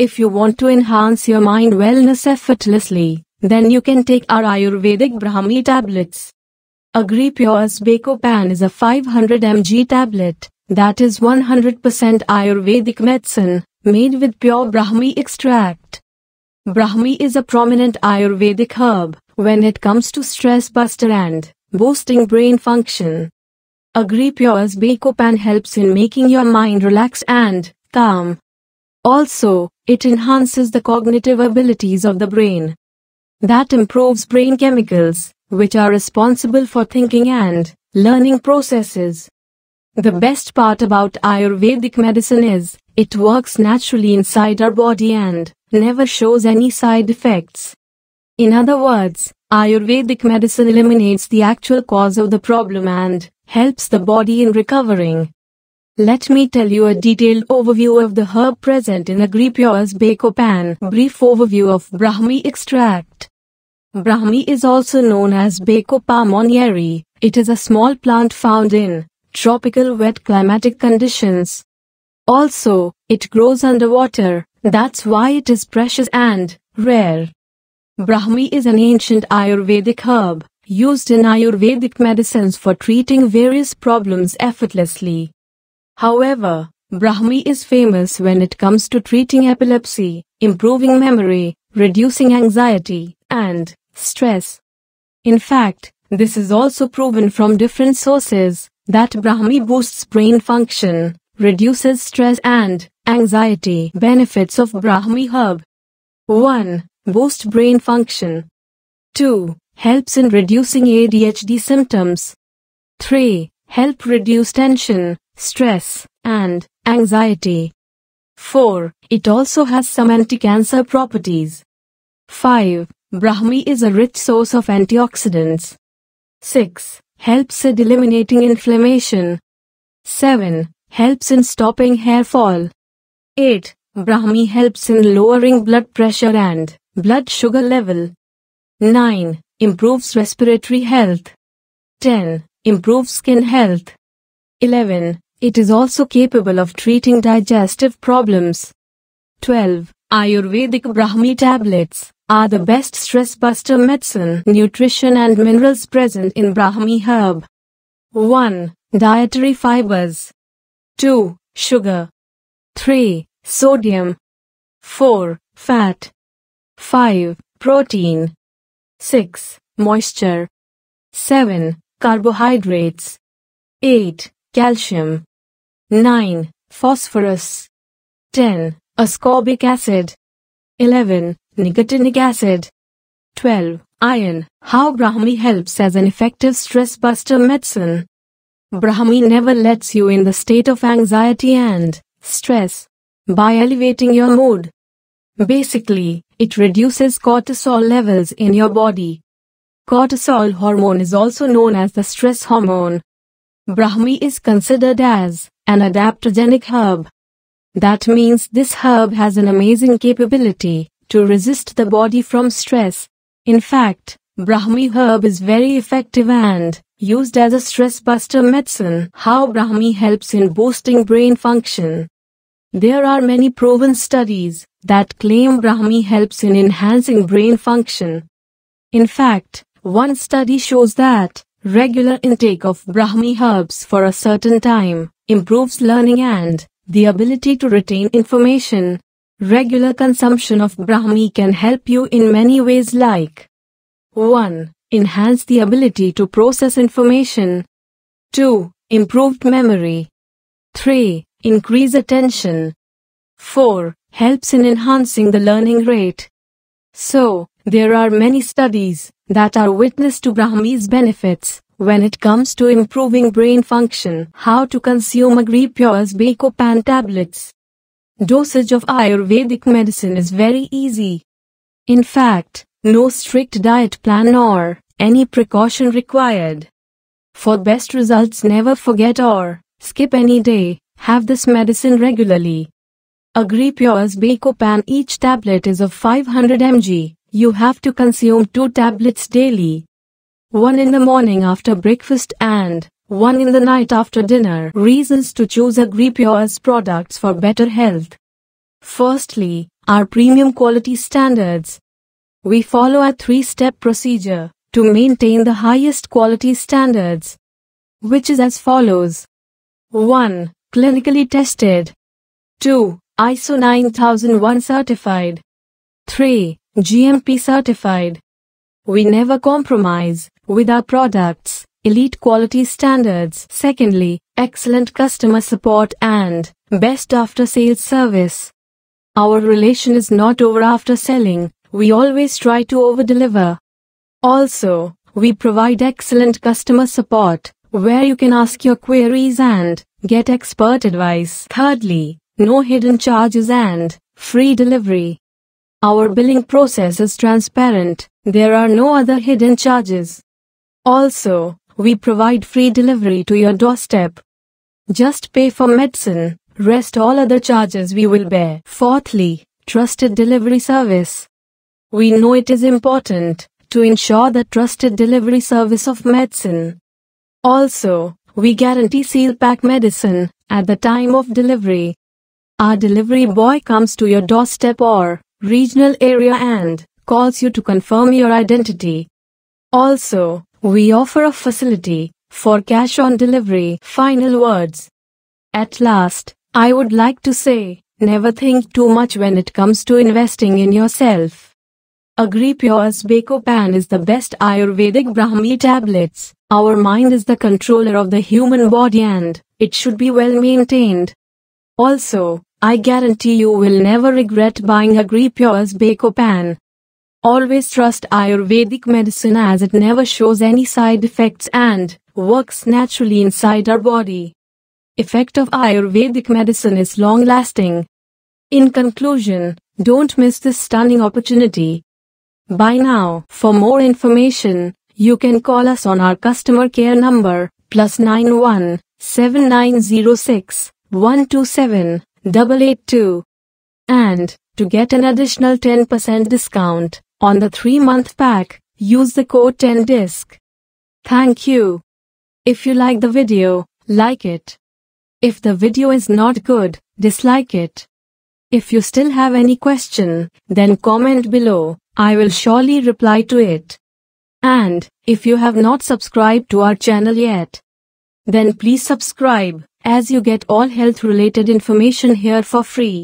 If you want to enhance your mind wellness effortlessly, then you can take our Ayurvedic Brahmi tablets. Agri Pure's Bacopan is a 500 mg tablet, that is 100% Ayurvedic medicine, made with pure Brahmi extract. Brahmi is a prominent Ayurvedic herb when it comes to stress buster and boosting brain function. Agri Pure's Bacopan helps in making your mind relax and calm. Also, it enhances the cognitive abilities of the brain. That improves brain chemicals, which are responsible for thinking and learning processes. The best part about Ayurvedic medicine is, it works naturally inside our body and never shows any side effects. In other words, Ayurvedic medicine eliminates the actual cause of the problem and helps the body in recovering. Let me tell you a detailed overview of the herb present in Agripure's Pan. Brief overview of Brahmi extract. Brahmi is also known as Bacopa monieri. It is a small plant found in tropical wet climatic conditions. Also, it grows underwater, that's why it is precious and rare. Brahmi is an ancient Ayurvedic herb, used in Ayurvedic medicines for treating various problems effortlessly. However, Brahmi is famous when it comes to treating epilepsy, improving memory, reducing anxiety, and stress. In fact, this is also proven from different sources that Brahmi boosts brain function, reduces stress and anxiety. Benefits of Brahmi herb 1. Boost brain function. 2. Helps in reducing ADHD symptoms. 3. Help reduce tension, stress, and anxiety. 4. It also has some anti-cancer properties. 5. Brahmi is a rich source of antioxidants. 6. Helps in eliminating inflammation. 7. Helps in stopping hair fall. 8. Brahmi helps in lowering blood pressure and blood sugar level. 9. Improves respiratory health. 10. Improves skin health. 11. It is also capable of treating digestive problems. 12. Ayurvedic Brahmi tablets are the best stress buster medicine. Nutrition and minerals present in Brahmi herb. 1. Dietary fibers. 2. Sugar. 3. Sodium. 4. Fat. 5. Protein. 6. Moisture. 7. Carbohydrates. 8 calcium. 9. Phosphorus. 10. Ascorbic acid. 11. Nicotinic acid. 12. Iron. How Brahmi helps as an effective stress buster medicine. Brahmi never lets you in the state of anxiety and stress by elevating your mood. Basically, it reduces cortisol levels in your body. Cortisol hormone is also known as the stress hormone. Brahmi is considered as an adaptogenic herb. That means this herb has an amazing capability to resist the body from stress. In fact, Brahmi herb is very effective and used as a stress buster medicine. How Brahmi helps in boosting brain function. There are many proven studies that claim Brahmi helps in enhancing brain function. In fact, one study shows that Regular intake of Brahmi herbs for a certain time improves learning and the ability to retain information. Regular consumption of Brahmi can help you in many ways like 1. Enhance the ability to process information. 2. Improved memory. 3. Increase attention. 4. Helps in enhancing the learning rate. So, there are many studies that are witness to Brahmi's benefits when it comes to improving brain function. How to consume Agripure's Bacopan tablets. Dosage of Ayurvedic medicine is very easy. In fact, no strict diet plan or any precaution required. For best results never forget or skip any day, have this medicine regularly. Agripure's Bacopan each tablet is of 500 mg. You have to consume two tablets daily. One in the morning after breakfast and one in the night after dinner. Reasons to choose AgriPure's products for better health. Firstly, our premium quality standards. We follow a three-step procedure to maintain the highest quality standards, which is as follows. 1. Clinically tested. 2. ISO 9001 certified. 3. GMP certified. We never compromise with our products, elite quality standards. Secondly, excellent customer support and best after sales service. Our relation is not over after selling, we always try to over deliver. Also, we provide excellent customer support, where you can ask your queries and get expert advice. Thirdly, no hidden charges and free delivery. Our billing process is transparent, there are no other hidden charges. Also, we provide free delivery to your doorstep. Just pay for medicine, rest all other charges we will bear. Fourthly, trusted delivery service. We know it is important to ensure the trusted delivery service of medicine. Also, we guarantee seal pack medicine at the time of delivery. Our delivery boy comes to your doorstep or regional area and calls you to confirm your identity. Also, we offer a facility for cash on delivery. Final words. At last, I would like to say, never think too much when it comes to investing in yourself. Agree Pure's Bacopan is the best Ayurvedic Brahmi tablets. Our mind is the controller of the human body and it should be well maintained. Also, I guarantee you will never regret buying Agri Pure's Beko Pan. Always trust Ayurvedic medicine as it never shows any side effects and works naturally inside our body. Effect of Ayurvedic medicine is long lasting. In conclusion, don't miss this stunning opportunity. Buy now. For more information, you can call us on our customer care number plus 91 7906 127 882 and to get an additional 10% discount on the 3-month pack, use the code 10DISC. Thank you. If you like the video, like it. If the video is not good, dislike it. If you still have any question, then comment below, I will surely reply to it. And, if you have not subscribed to our channel yet, then please subscribe as you get all health related information here for free.